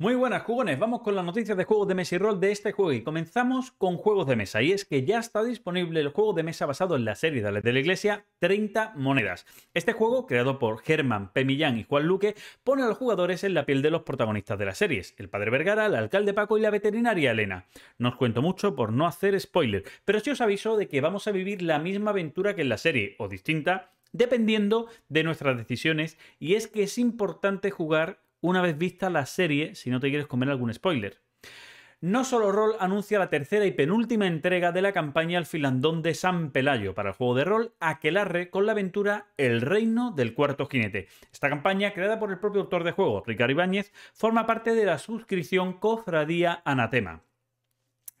Muy buenas jugones, vamos con las noticias de juegos de mesa y rol de este juego y comenzamos con juegos de mesa y es que ya está disponible el juego de mesa basado en la serie de de la Iglesia 30 monedas. Este juego, creado por Germán Pemillán y Juan Luque, pone a los jugadores en la piel de los protagonistas de las series, el padre Vergara, el alcalde Paco y la veterinaria Elena. No os cuento mucho por no hacer spoiler, pero sí os aviso de que vamos a vivir la misma aventura que en la serie, o distinta, dependiendo de nuestras decisiones y es que es importante jugar una vez vista la serie si no te quieres comer algún spoiler. No Solo Roll anuncia la tercera y penúltima entrega de la campaña al filandón de San Pelayo para el juego de rol Aquelarre con la aventura El Reino del Cuarto Jinete. Esta campaña, creada por el propio autor de juego, Ricardo Ibáñez, forma parte de la suscripción Cofradía Anatema.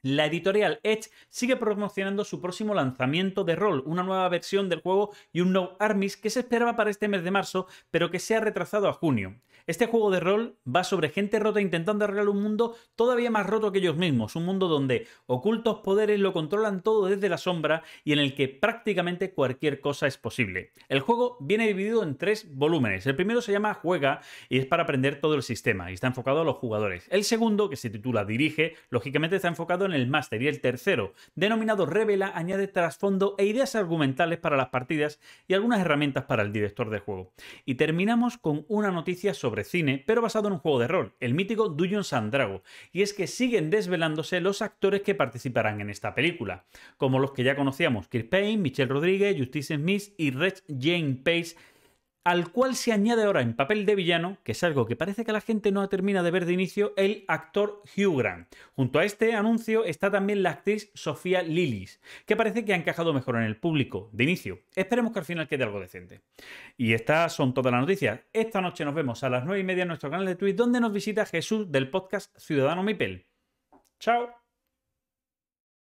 La editorial Edge sigue promocionando su próximo lanzamiento de rol, una nueva versión del juego y un no Armies que se esperaba para este mes de marzo, pero que se ha retrasado a junio. Este juego de rol va sobre gente rota intentando arreglar un mundo todavía más roto que ellos mismos, un mundo donde ocultos poderes lo controlan todo desde la sombra y en el que prácticamente cualquier cosa es posible. El juego viene dividido en tres volúmenes. El primero se llama Juega y es para aprender todo el sistema y está enfocado a los jugadores. El segundo, que se titula Dirige, lógicamente está enfocado el máster. Y el tercero, denominado Revela, añade trasfondo e ideas argumentales para las partidas y algunas herramientas para el director de juego. Y terminamos con una noticia sobre cine, pero basado en un juego de rol, el mítico Dungeons sandrago Y es que siguen desvelándose los actores que participarán en esta película, como los que ya conocíamos, Chris Payne, Michelle Rodríguez, Justice Smith y Red Jane Pace al cual se añade ahora en papel de villano, que es algo que parece que la gente no termina de ver de inicio, el actor Hugh Grant. Junto a este anuncio está también la actriz Sofía Lillis, que parece que ha encajado mejor en el público de inicio. Esperemos que al final quede algo decente. Y estas son todas las noticias. Esta noche nos vemos a las 9 y media en nuestro canal de Twitch, donde nos visita Jesús del podcast Ciudadano Mipel. ¡Chao!